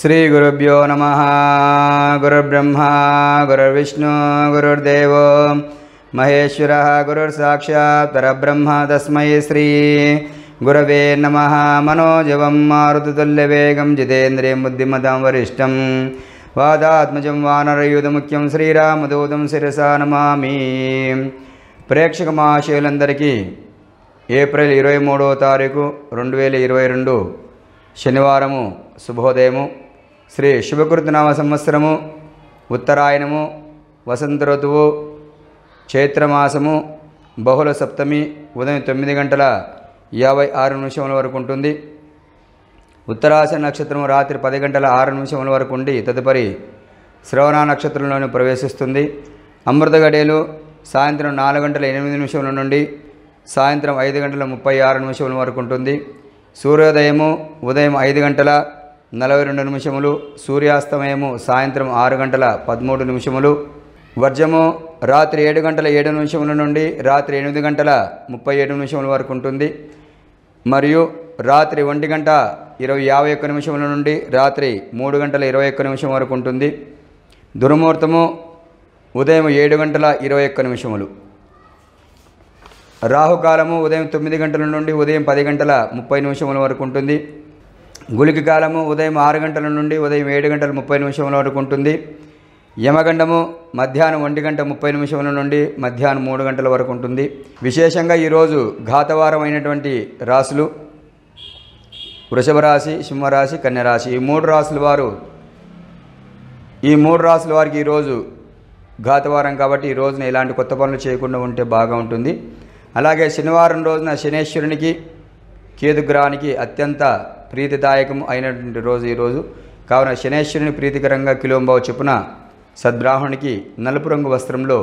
శ్రీ గురుభ్యో నమ గురుబ్రహ్మ గురుర్విష్ణు గురుర్దేవ మహేశ్వర గురుర్సాక్షాత్ పరబ్రహ్మ తస్మై శ్రీ గురవే నమ మనోజవం మారుతుల్యవేగం జితేంద్రియం బుద్ధిమతం వరిష్టం వాదాత్మజం వానరయుధముఖ్యం శ్రీరామదూతం శిరసా నమామి ప్రేక్షక మహాశయులందరికీ ఏప్రిల్ ఇరవై మూడవ తారీఖు రెండు వేల ఇరవై రెండు శనివారము శుభోదయము శ్రీ నామ సంవత్సరము ఉత్తరాయణము వసంత ఋతువు చైత్రమాసము బహుళ సప్తమి ఉదయం తొమ్మిది గంటల యాభై ఆరు నిమిషముల వరకు ఉంటుంది ఉత్తరాస నక్షత్రము రాత్రి పది గంటల ఆరు నిమిషముల వరకు ఉండి తదుపరి శ్రవణ నక్షత్రంలోని ప్రవేశిస్తుంది అమృత గడియలు సాయంత్రం నాలుగు గంటల ఎనిమిది నిమిషముల నుండి సాయంత్రం ఐదు గంటల ముప్పై ఆరు నిమిషముల వరకు ఉంటుంది సూర్యోదయము ఉదయం ఐదు గంటల నలభై రెండు నిమిషములు సూర్యాస్తమయము సాయంత్రం ఆరు గంటల పదమూడు నిమిషములు వర్జము రాత్రి ఏడు గంటల ఏడు నిమిషముల నుండి రాత్రి ఎనిమిది గంటల ముప్పై ఏడు నిమిషముల వరకు ఉంటుంది మరియు రాత్రి ఒంటి గంట ఇరవై యాభై ఒక్క నిమిషముల నుండి రాత్రి మూడు గంటల ఇరవై ఒక్క నిమిషం వరకు ఉంటుంది దుర్ముహూర్తము ఉదయం ఏడు గంటల ఇరవై ఒక్క నిమిషములు రాహుకాలము ఉదయం తొమ్మిది గంటల నుండి ఉదయం పది గంటల ముప్పై నిమిషముల వరకు ఉంటుంది గులికి కాలము ఉదయం ఆరు గంటల నుండి ఉదయం ఏడు గంటల ముప్పై నిమిషముల వరకు ఉంటుంది యమగండము మధ్యాహ్నం ఒంటి గంట ముప్పై నిమిషముల నుండి మధ్యాహ్నం మూడు గంటల వరకు ఉంటుంది విశేషంగా ఈరోజు ఘాతవారం అయినటువంటి రాశులు వృషభ రాశి సింహరాశి కన్యరాశి ఈ మూడు రాశుల వారు ఈ మూడు రాశుల వారికి ఈరోజు ఘాతవారం కాబట్టి ఈ రోజున ఇలాంటి కొత్త పనులు చేయకుండా ఉంటే బాగా ఉంటుంది అలాగే శనివారం రోజున శనేశ్వరునికి కేతుగ్రహానికి అత్యంత ప్రీతిదాయకము అయినటువంటి రోజు ఈరోజు కావున శనేశ్వరుని ప్రీతికరంగా కిలోంబావు చొప్పున సద్బ్రాహ్మణికి నలుపు రంగు వస్త్రంలో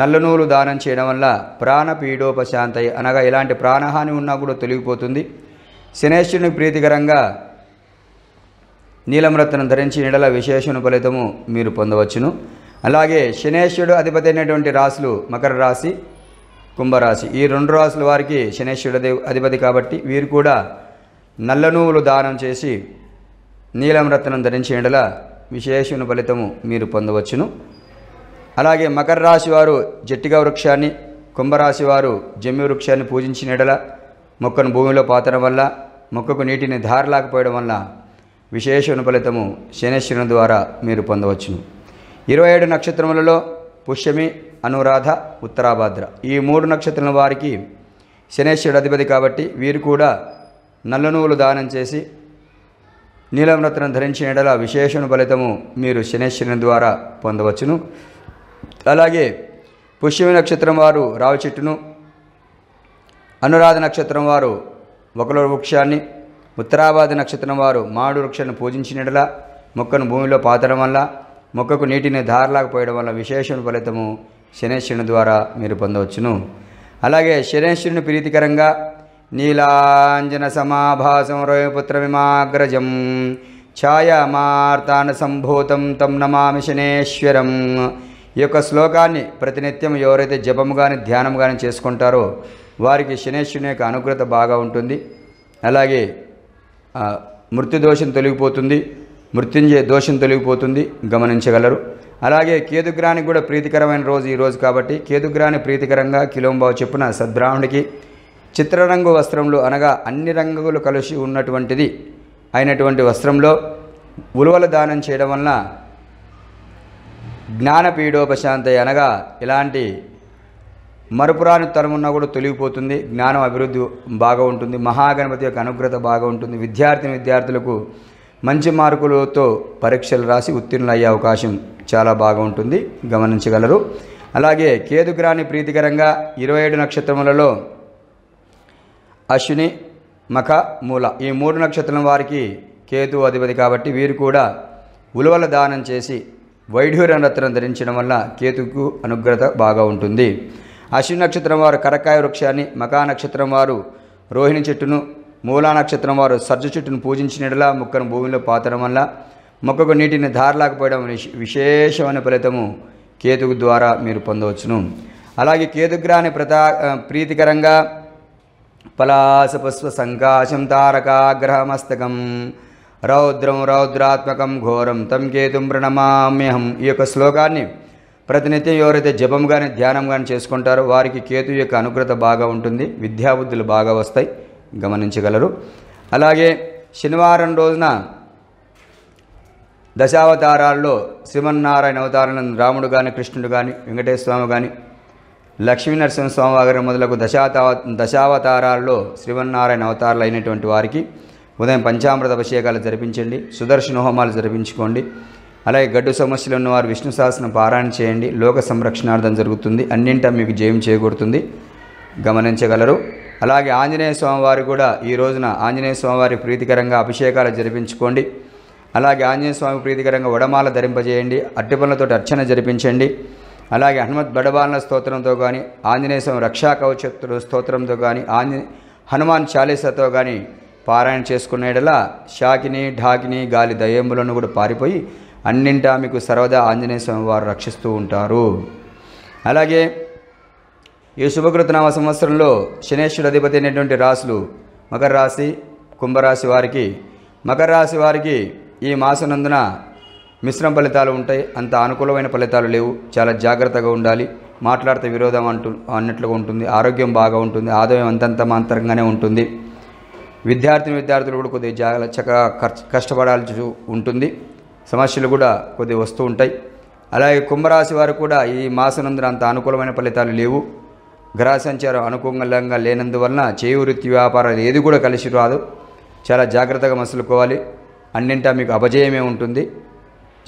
నల్లనూలు దానం చేయడం వల్ల ప్రాణపీడోపశాంతై అనగా ఎలాంటి ప్రాణహాని ఉన్నా కూడా తొలగిపోతుంది శనేశ్వరుని ప్రీతికరంగా నీలమరత్నం ధరించి నీడల విశేషణ ఫలితము మీరు పొందవచ్చును అలాగే శనేశ్వరుడు అధిపతి అయినటువంటి రాశులు మకర రాశి కుంభరాశి ఈ రెండు రాసుల వారికి శనేశ్వరుడు అధిపతి కాబట్టి వీరు కూడా నల్ల నువ్వులు దానం చేసి నీలం రత్నం ధరించే విశేషమైన ఫలితము మీరు పొందవచ్చును అలాగే మకర రాశి వారు జట్టిగా వృక్షాన్ని కుంభరాశి వారు జమ్మి వృక్షాన్ని పూజించిన ఎడల మొక్కను భూమిలో పాతడం వల్ల మొక్కకు నీటిని ధారలాకపోయడం వల్ల విశేషమైన ఫలితము శనేశ్వరుని ద్వారా మీరు పొందవచ్చును ఇరవై ఏడు నక్షత్రములలో పుష్యమి అనురాధ ఉత్తరాభాద్ర ఈ మూడు నక్షత్రముల వారికి శనేశ్వరుడు అధిపతి కాబట్టి వీరు కూడా నల్ల నువ్వులు దానం చేసి నీలం రత్నం ధరించిన ఎడల విశేషణ ఫలితము మీరు శనేశ్వరుని ద్వారా పొందవచ్చును అలాగే పుష్యమి నక్షత్రం వారు రావి చెట్టును అనురాధ నక్షత్రం వారు ఒకల వృక్షాన్ని ఉత్తరాబాద నక్షత్రం వారు మామిడి వృక్షాన్ని ఎడల మొక్కను భూమిలో పాతడం వల్ల మొక్కకు నీటిని పోయడం వల్ల విశేషణ ఫలితము శనేశ్వరుని ద్వారా మీరు పొందవచ్చును అలాగే శనేశ్వరుని ప్రీతికరంగా నీలాంజన సమాభాసం విమాగ్రజం ఛాయామార్తాన సంభూతం తం నమామి శనేశ్వరం ఈ యొక్క శ్లోకాన్ని ప్రతినిత్యం ఎవరైతే జపము కానీ ధ్యానం కానీ చేసుకుంటారో వారికి శనేశ్వరుని యొక్క అనుగ్రత బాగా ఉంటుంది అలాగే మృత్యుదోషం తొలగిపోతుంది మృత్యుంజయ దోషం తొలగిపోతుంది గమనించగలరు అలాగే కేతుగ్రానికి కూడా ప్రీతికరమైన రోజు ఈరోజు కాబట్టి కేతుగ్రాని ప్రీతికరంగా కిలోంబావు చెప్పున సద్బ్రాహ్మణికి చిత్రరంగు వస్త్రంలో అనగా అన్ని రంగులు కలిసి ఉన్నటువంటిది అయినటువంటి వస్త్రంలో ఉలువలు దానం చేయడం వలన జ్ఞానపీడోపశాంతి అనగా ఇలాంటి మరుపురాని తరమున్నా కూడా తొలగిపోతుంది జ్ఞానం అభివృద్ధి బాగా ఉంటుంది మహాగణపతి యొక్క అనుగ్రత బాగా ఉంటుంది విద్యార్థిని విద్యార్థులకు మంచి మార్కులతో పరీక్షలు రాసి అయ్యే అవకాశం చాలా బాగా ఉంటుంది గమనించగలరు అలాగే కేదుగ్రాని ప్రీతికరంగా ఇరవై ఏడు నక్షత్రములలో అశ్విని మఖ మూల ఈ మూడు నక్షత్రం వారికి కేతు అధిపతి కాబట్టి వీరు కూడా ఉలవల దానం చేసి వైఢూర్య నత్రం ధరించడం వల్ల కేతుకు అనుగ్రత బాగా ఉంటుంది అశ్విని నక్షత్రం వారు కరకాయ వృక్షాన్ని మఖా నక్షత్రం వారు రోహిణి చెట్టును మూలా నక్షత్రం వారు సర్జ చెట్టును పూజించినట్లా మొక్కను భూమిలో పాతడం వల్ల మొక్కకు నీటిని ధారలాకపోయడం విశేషమైన ఫలితము కేతుకు ద్వారా మీరు పొందవచ్చును అలాగే కేతుగ్రహాన్ని ప్రతా ప్రీతికరంగా సంకాశం తారకాగ్రహమస్తకం రౌద్రం రౌద్రాత్మకం ఘోరం తం కేతుం ప్రణమామ్యహం ఈ యొక్క శ్లోకాన్ని ప్రతినిత్యం ఎవరైతే జపం కానీ ధ్యానం కానీ చేసుకుంటారో వారికి కేతు యొక్క అనుగ్రత బాగా ఉంటుంది విద్యాబుద్ధులు బాగా వస్తాయి గమనించగలరు అలాగే శనివారం రోజున దశావతారాల్లో శ్రీమన్నారాయణ అవతారాలను రాముడు కానీ కృష్ణుడు కానీ వెంకటేశ్వర స్వామి కానీ స్వామి వారి మొదలగు దశావ దశావతారాల్లో శ్రీవన్నారాయణ అవతారాలు అయినటువంటి వారికి ఉదయం పంచామృత అభిషేకాలు జరిపించండి సుదర్శన హోమాలు జరిపించుకోండి అలాగే గడ్డు సమస్యలు ఉన్నవారు విష్ణు సహస్రం పారాయణ చేయండి లోక సంరక్షణార్థం జరుగుతుంది అన్నింటా మీకు జయం చేకూరుతుంది గమనించగలరు అలాగే ఆంజనేయ స్వామివారు కూడా ఈ రోజున ఆంజనేయ స్వామివారి ప్రీతికరంగా అభిషేకాలు జరిపించుకోండి అలాగే ఆంజనేయ స్వామి ప్రీతికరంగా వడమాల ధరింపజేయండి అట్టిపనులతో అర్చన జరిపించండి అలాగే హనుమత్ బడబాలన స్తోత్రంతో కానీ ఆంజనేయ స్వామి రక్షా కవచత్రు స్తోత్రంతో కానీ ఆంజనే హనుమాన్ చాలీసాతో కానీ పారాయణ చేసుకునేటలా షాకిని ఢాకిని గాలి దయ్యంబులను కూడా పారిపోయి అన్నింటా మీకు సర్వదా ఆంజనేయ స్వామి వారు రక్షిస్తూ ఉంటారు అలాగే ఈ శుభకృత నామ సంవత్సరంలో శనేశ్వర అధిపతి అయినటువంటి రాశులు మకర రాశి కుంభరాశి వారికి మకర రాశి వారికి ఈ మాసనందున మిశ్రమ ఫలితాలు ఉంటాయి అంత అనుకూలమైన ఫలితాలు లేవు చాలా జాగ్రత్తగా ఉండాలి మాట్లాడితే విరోధం అంటు అన్నట్లుగా ఉంటుంది ఆరోగ్యం బాగా ఉంటుంది ఆదాయం అంతంత మాంతరంగానే ఉంటుంది విద్యార్థిని విద్యార్థులు కూడా కొద్దిగా జాగ్రత్త చక్కగా కష్టపడాల్సి ఉంటుంది సమస్యలు కూడా కొద్దిగా వస్తూ ఉంటాయి అలాగే కుంభరాశి వారు కూడా ఈ మాసనందున అంత అనుకూలమైన ఫలితాలు లేవు గ్రహ సంచారం అనుకూలంగా లేనందువలన చేయి వృత్తి వ్యాపారాలు ఏది కూడా కలిసి రాదు చాలా జాగ్రత్తగా మసులుకోవాలి అన్నింటా మీకు అపజయమే ఉంటుంది